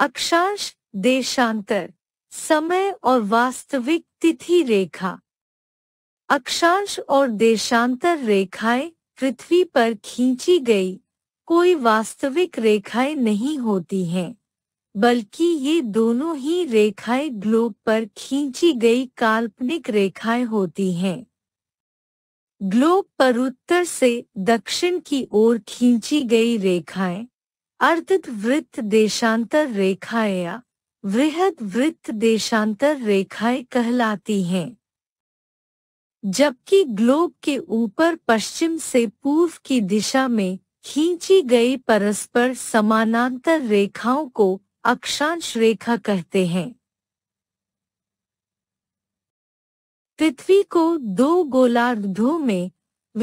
अक्षांश देशांतर समय और वास्तविक तिथि रेखा अक्षांश और देशांतर रेखाएं पृथ्वी पर खींची गई कोई वास्तविक रेखाएं नहीं होती हैं बल्कि ये दोनों ही रेखाएं ग्लोब पर खींची गई काल्पनिक रेखाएं होती हैं ग्लोब पर उत्तर से दक्षिण की ओर खींची गई रेखाएं अर्धद वृत्त देशांतर रेखाएं या वृहद वृत्त देशांतर रेखाएं कहलाती हैं जबकि ग्लोब के ऊपर पश्चिम से पूर्व की दिशा में खींची गई परस्पर समानांतर रेखाओं को अक्षांश रेखा कहते हैं पृथ्वी को दो गोलार्धों में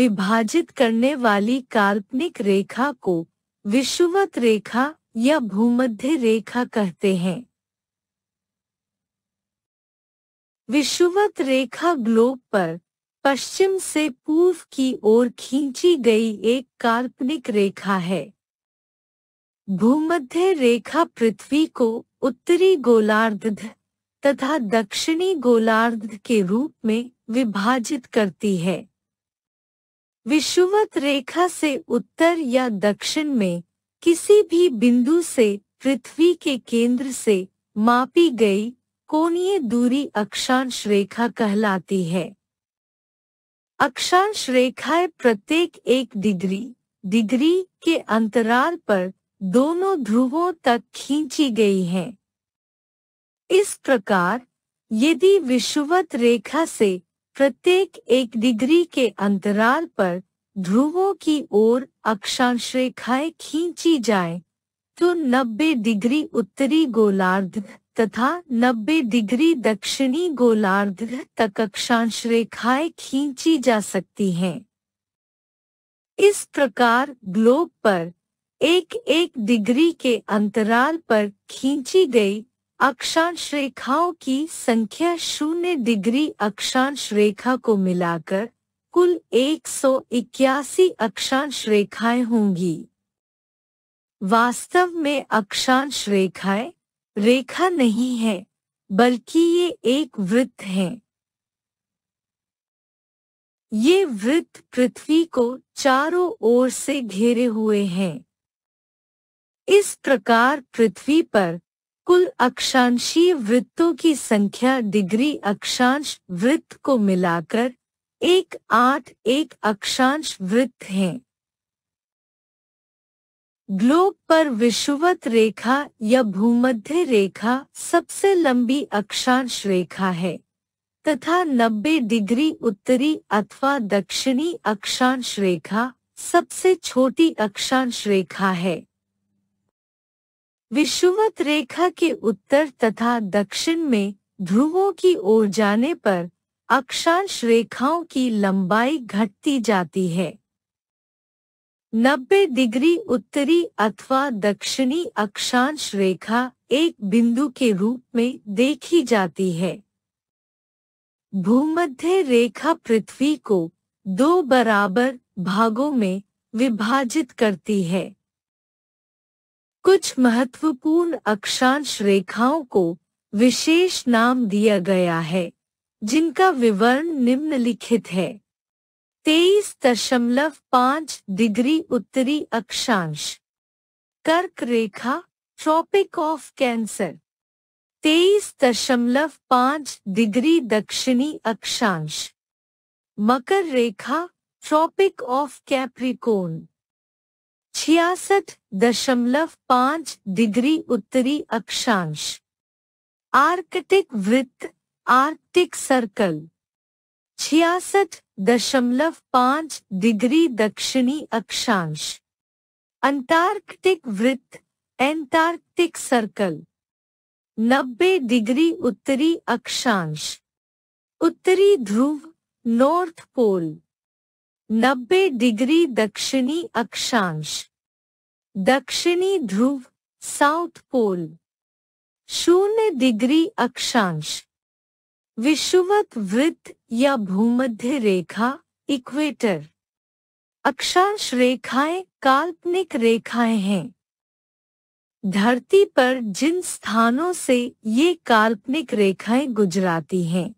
विभाजित करने वाली काल्पनिक रेखा को विषुवत रेखा या भूमध्य रेखा कहते हैं विषुवत रेखा ग्लोब पर पश्चिम से पूर्व की ओर खींची गई एक काल्पनिक रेखा है भूमध्य रेखा पृथ्वी को उत्तरी गोलार्ध तथा दक्षिणी गोलार्ध के रूप में विभाजित करती है विषुवत रेखा से उत्तर या दक्षिण में किसी भी बिंदु से पृथ्वी के केंद्र से मापी गई कोणीय दूरी अक्षांश रेखा कहलाती है अक्षांश रेखाएं प्रत्येक एक डिग्री डिग्री के अंतराल पर दोनों ध्रुवों तक खींची गई हैं। इस प्रकार यदि विषुवत रेखा से प्रत्येक एक डिग्री के अंतराल पर ध्रुवों की ओर अक्षांश रेखाएं खींची जाए तो 90 डिग्री उत्तरी गोलार्ध तथा 90 डिग्री दक्षिणी गोलार्ध तक अक्षांश रेखाएं खींची जा सकती हैं। इस प्रकार ग्लोब पर एक एक डिग्री के अंतराल पर खींची गई अक्षांश रेखाओं की संख्या शून्य डिग्री अक्षांश रेखा को मिलाकर कुल एक सौ इक्यासी अक्षांश रेखाएं होंगी वास्तव में अक्षांश रेखाएं रेखा नहीं है बल्कि ये एक वृत्त है ये वृत्त पृथ्वी को चारों ओर से घेरे हुए हैं इस प्रकार पृथ्वी पर कुल अक्षांशीय वृत्तों की संख्या डिग्री अक्षांश वृत्त को मिलाकर एक आठ एक अक्षांश वृत्त हैं। ग्लोब पर विषुवत रेखा या भूमध्य रेखा सबसे लंबी अक्षांश रेखा है तथा 90 डिग्री उत्तरी अथवा दक्षिणी अक्षांश रेखा सबसे छोटी अक्षांश रेखा है विषुवत रेखा के उत्तर तथा दक्षिण में ध्रुवों की ओर जाने पर अक्षांश रेखाओं की लंबाई घटती जाती है 90 डिग्री उत्तरी अथवा दक्षिणी अक्षांश रेखा एक बिंदु के रूप में देखी जाती है भूमध्य रेखा पृथ्वी को दो बराबर भागों में विभाजित करती है कुछ महत्वपूर्ण अक्षांश रेखाओं को विशेष नाम दिया गया है जिनका विवरण निम्नलिखित है तेईस दशमलव पांच डिग्री उत्तरी अक्षांश कर्क रेखा ट्रॉपिक ऑफ कैंसर तेईस दशमलव पांच डिग्री दक्षिणी अक्षांश मकर रेखा ट्रॉपिक ऑफ कैप्रिकोन छियासठ दशमलव पांच डिग्री उत्तरी अक्षांश आर्कटिक वृत्त आर्कटिक सर्कल छियासठ दशमलव पांच डिग्री दक्षिणी अक्षांश अंटार्कटिक वृत्त एंटार्कटिक सर्कल नब्बे डिग्री उत्तरी अक्षांश उत्तरी ध्रुव नॉर्थ पोल नब्बे डिग्री दक्षिणी अक्षांश दक्षिणी ध्रुव साउथ पोल शून्य डिग्री अक्षांश विषुवत वृत्त या भूमध्य रेखा इक्वेटर अक्षांश रेखाएं काल्पनिक रेखाएं हैं धरती पर जिन स्थानों से ये काल्पनिक रेखाएं गुजराती हैं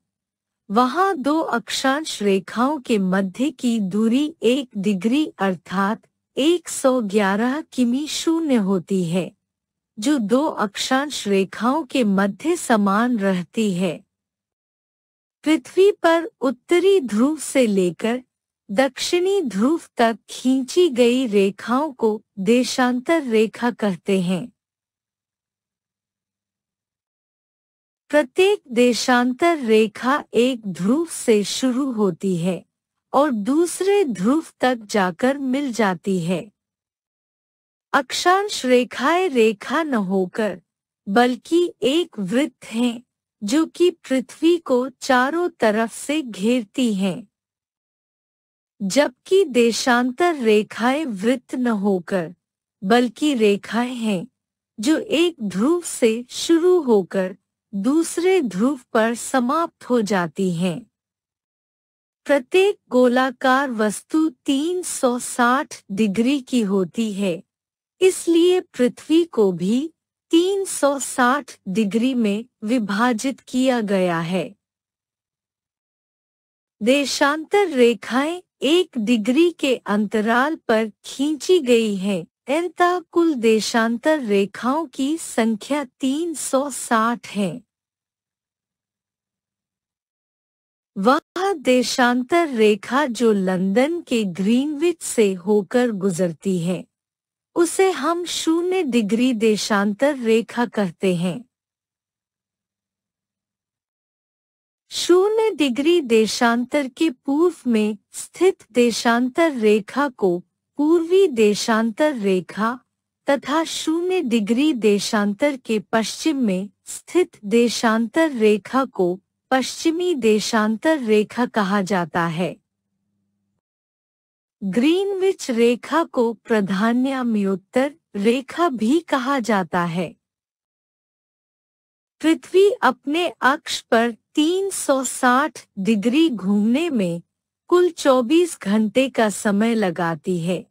वहां दो अक्षांश रेखाओं के मध्य की दूरी एक डिग्री अर्थात 111 किमी शून्य होती है जो दो अक्षांश रेखाओं के मध्य समान रहती है पृथ्वी पर उत्तरी ध्रुव से लेकर दक्षिणी ध्रुव तक खींची गई रेखाओं को देशांतर रेखा कहते हैं प्रत्येक देशांतर रेखा एक ध्रुव से शुरू होती है और दूसरे ध्रुव तक जाकर मिल जाती है अक्षांश रेखाएं रेखा न होकर बल्कि एक वृत्त हैं जो कि पृथ्वी को चारों तरफ से घेरती हैं जबकि देशांतर रेखाएं वृत्त न होकर बल्कि रेखाएं हैं जो एक ध्रुव से शुरू होकर दूसरे ध्रुव पर समाप्त हो जाती हैं प्रत्येक गोलाकार वस्तु 360 डिग्री की होती है इसलिए पृथ्वी को भी 360 डिग्री में विभाजित किया गया है देशांतर रेखाएं एक डिग्री के अंतराल पर खींची गई हैं। एंता कुल देशांतर रेखाओं की संख्या 360 है वह देशांतर रेखा जो लंदन के ग्रीनविच से होकर गुजरती है उसे हम शून्य डिग्री देशांतर रेखा कहते हैं शून्य डिग्री देशांतर के पूर्व में स्थित देशांतर रेखा को पूर्वी देशांतर रेखा तथा शून्य डिग्री देशांतर के पश्चिम में स्थित देशांतर रेखा को पश्चिमी देशांतर रेखा कहा जाता है ग्रीनविच रेखा को प्रधान्याम्योत्तर रेखा भी कहा जाता है पृथ्वी अपने अक्ष पर 360 डिग्री घूमने में कुल 24 घंटे का समय लगाती है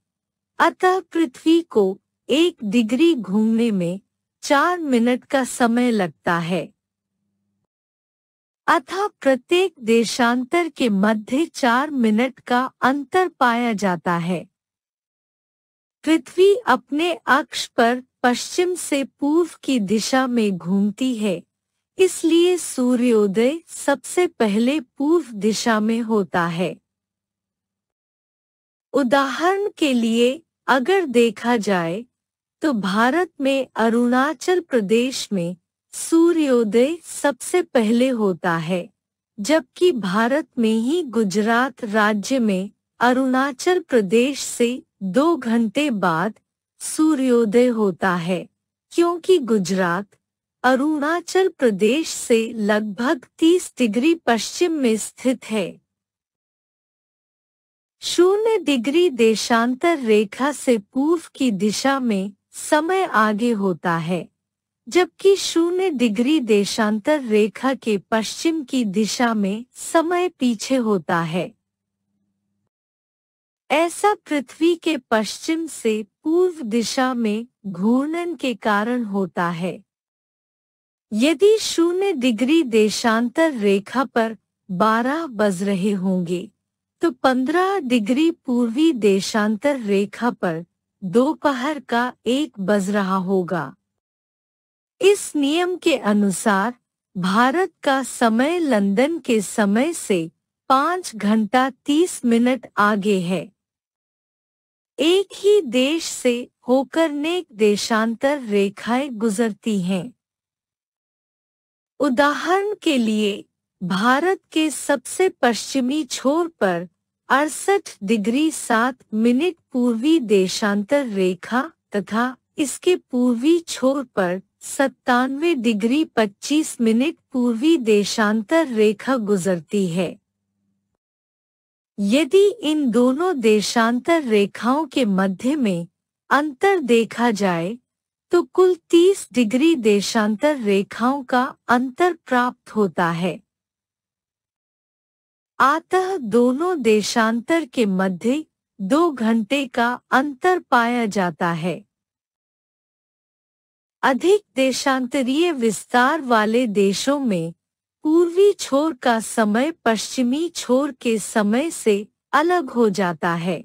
अतः पृथ्वी को एक डिग्री घूमने में चार मिनट का समय लगता है अतः प्रत्येक देशांतर के मध्य चार मिनट का अंतर पाया जाता है पृथ्वी अपने अक्ष पर पश्चिम से पूर्व की दिशा में घूमती है इसलिए सूर्योदय सबसे पहले पूर्व दिशा में होता है उदाहरण के लिए अगर देखा जाए तो भारत में अरुणाचल प्रदेश में सूर्योदय सबसे पहले होता है जबकि भारत में ही गुजरात राज्य में अरुणाचल प्रदेश से दो घंटे बाद सूर्योदय होता है क्योंकि गुजरात अरुणाचल प्रदेश से लगभग 30 डिग्री पश्चिम में स्थित है शून्य डिग्री देशांतर रेखा से पूर्व की दिशा में समय आगे होता है जबकि शून्य डिग्री देशांतर रेखा के पश्चिम की दिशा में समय पीछे होता है ऐसा पृथ्वी के पश्चिम से पूर्व दिशा में घूर्णन के कारण होता है यदि शून्य डिग्री देशांतर रेखा पर बारह बज रहे होंगे तो पंद्रह डिग्री पूर्वी देशांतर रेखा पर दोपहर का एक बज रहा होगा इस नियम के अनुसार भारत का समय लंदन के समय से पाँच घंटा तीस मिनट आगे है एक ही देश से होकर नेक देशांतर रेखाएं गुजरती हैं उदाहरण के लिए भारत के सबसे पश्चिमी छोर पर अड़सठ डिग्री सात मिनट पूर्वी देशांतर रेखा तथा इसके पूर्वी छोर पर सत्तानवे डिग्री 25 मिनट पूर्वी देशांतर रेखा गुजरती है यदि इन दोनों देशांतर रेखाओं के मध्य में अंतर देखा जाए तो कुल 30 डिग्री देशांतर रेखाओं का अंतर प्राप्त होता है आतः दोनों देशांतर के मध्य दो घंटे का अंतर पाया जाता है अधिक देशांतरीय विस्तार वाले देशों में पूर्वी छोर का समय पश्चिमी छोर के समय से अलग हो जाता है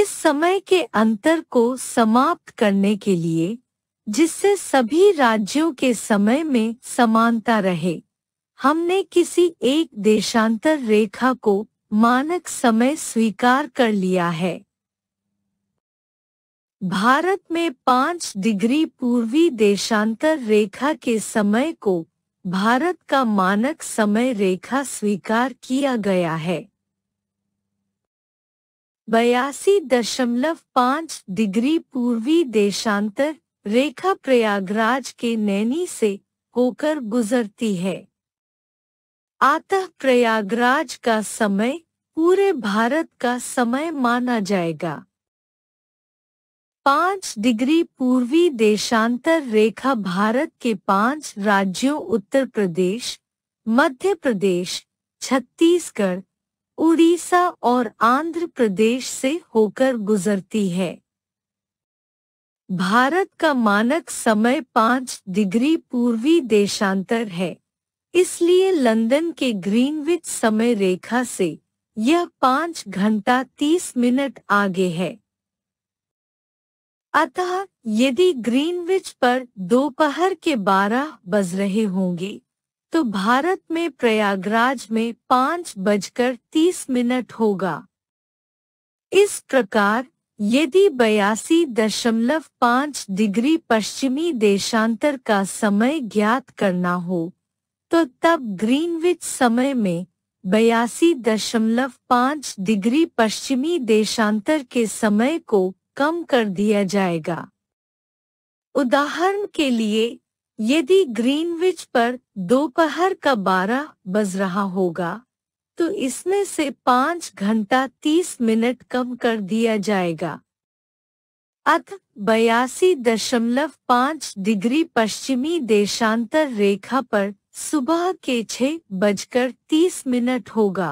इस समय के अंतर को समाप्त करने के लिए जिससे सभी राज्यों के समय में समानता रहे हमने किसी एक देशांतर रेखा को मानक समय स्वीकार कर लिया है भारत में पाँच डिग्री पूर्वी देशांतर रेखा के समय को भारत का मानक समय रेखा स्वीकार किया गया है बयासी दशमलव पाँच डिग्री पूर्वी देशांतर रेखा प्रयागराज के नैनी से होकर गुजरती है आतः प्रयागराज का समय पूरे भारत का समय माना जाएगा पाँच डिग्री पूर्वी देशांतर रेखा भारत के पांच राज्यों उत्तर प्रदेश मध्य प्रदेश छत्तीसगढ़ उड़ीसा और आंध्र प्रदेश से होकर गुजरती है भारत का मानक समय पाँच डिग्री पूर्वी देशांतर है इसलिए लंदन के ग्रीनविच समय रेखा से यह पाँच घंटा तीस मिनट आगे है अतः यदि ग्रीनविच पर दोपहर के बारह बज रहे होंगे तो भारत में प्रयागराज में पाँच बजकर तीस मिनट होगा इस प्रकार यदि बयासी दशमलव पाँच डिग्री पश्चिमी देशांतर का समय ज्ञात करना हो तो तब ग्रीनविच समय में बयासी दशमलव पाँच डिग्री पश्चिमी देशांतर के समय को कम कर दिया जाएगा उदाहरण के लिए यदि ग्रीनविच पर दोपहर का बारह बज रहा होगा तो इसमें से पांच घंटा तीस मिनट कम कर दिया जाएगा अत बयासी दशमलव पांच डिग्री पश्चिमी देशांतर रेखा पर सुबह के छह बजकर तीस मिनट होगा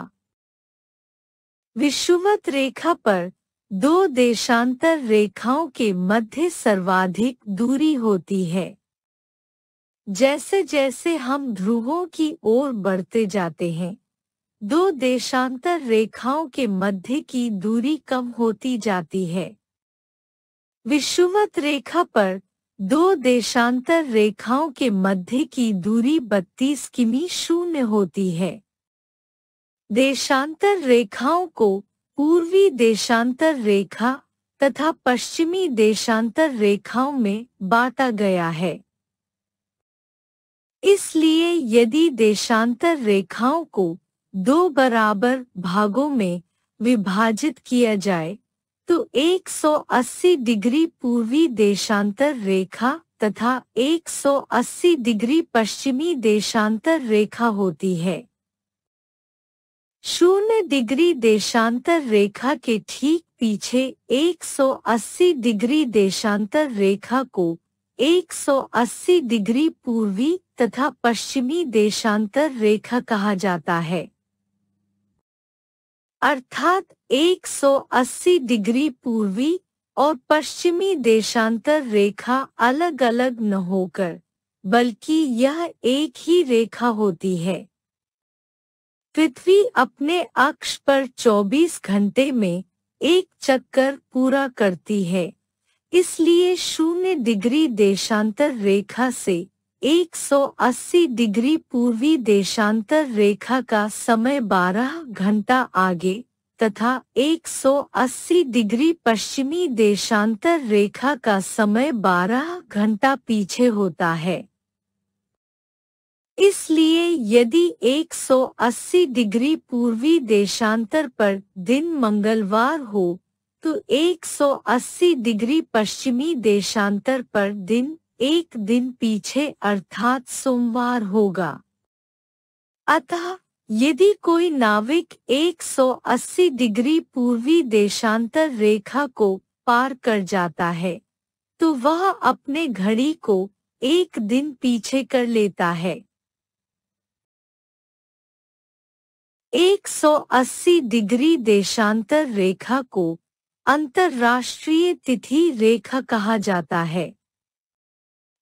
विषुवत रेखा पर दो देशांतर रेखाओं के मध्य सर्वाधिक दूरी होती है जैसे जैसे हम ध्रुवों की ओर बढ़ते जाते हैं दो देशांतर रेखाओं के मध्य की दूरी कम होती जाती है विषुवत रेखा पर दो देशांतर रेखाओं के मध्य की दूरी बत्तीस किमी शून्य होती है देशांतर रेखाओं को पूर्वी देशांतर रेखा तथा पश्चिमी देशांतर रेखाओं में बांटा गया है इसलिए यदि देशांतर रेखाओं को दो बराबर भागों में विभाजित किया जाए तो 180 डिग्री पूर्वी देशांतर रेखा तथा 180 डिग्री पश्चिमी देशांतर रेखा होती है शून्य डिग्री देशांतर रेखा के ठीक पीछे 180 डिग्री देशांतर रेखा को 180 डिग्री पूर्वी तथा पश्चिमी देशांतर रेखा कहा जाता है अर्थात 180 डिग्री पूर्वी और पश्चिमी देशांतर रेखा अलग अलग न होकर बल्कि यह एक ही रेखा होती है पृथ्वी अपने अक्ष पर 24 घंटे में एक चक्कर पूरा करती है इसलिए शून्य डिग्री देशांतर रेखा से 180 डिग्री पूर्वी देशांतर रेखा का समय 12 घंटा आगे तथा 180 डिग्री पश्चिमी देशांतर रेखा का समय 12 घंटा पीछे होता है इसलिए यदि 180 डिग्री पूर्वी देशांतर पर दिन मंगलवार हो तो 180 डिग्री पश्चिमी देशांतर पर दिन एक दिन पीछे अर्थात सोमवार होगा अतः यदि कोई नाविक 180 डिग्री पूर्वी देशांतर रेखा को पार कर जाता है तो वह अपने घड़ी को एक दिन पीछे कर लेता है 180 डिग्री देशांतर रेखा को अंतर्राष्ट्रीय तिथि रेखा कहा जाता है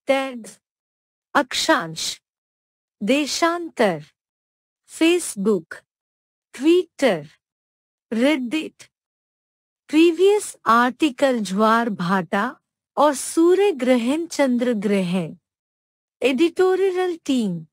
टैग अक्षांश देशांतर Facebook Twitter Reddit previous article ज्वार भाटा और सूर्य ग्रहण चंद्र ग्रहण एडिटोरियल टीम